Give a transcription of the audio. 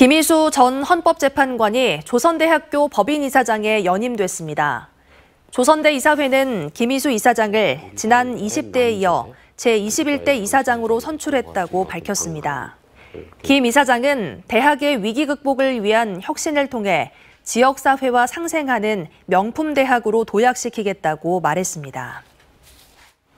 김희수 전 헌법재판관이 조선대학교 법인이사장에 연임됐습니다. 조선대 이사회는 김희수 이사장을 지난 20대에 이어 제21대 이사장으로 선출했다고 밝혔습니다. 김 이사장은 대학의 위기 극복을 위한 혁신을 통해 지역사회와 상생하는 명품 대학으로 도약시키겠다고 말했습니다.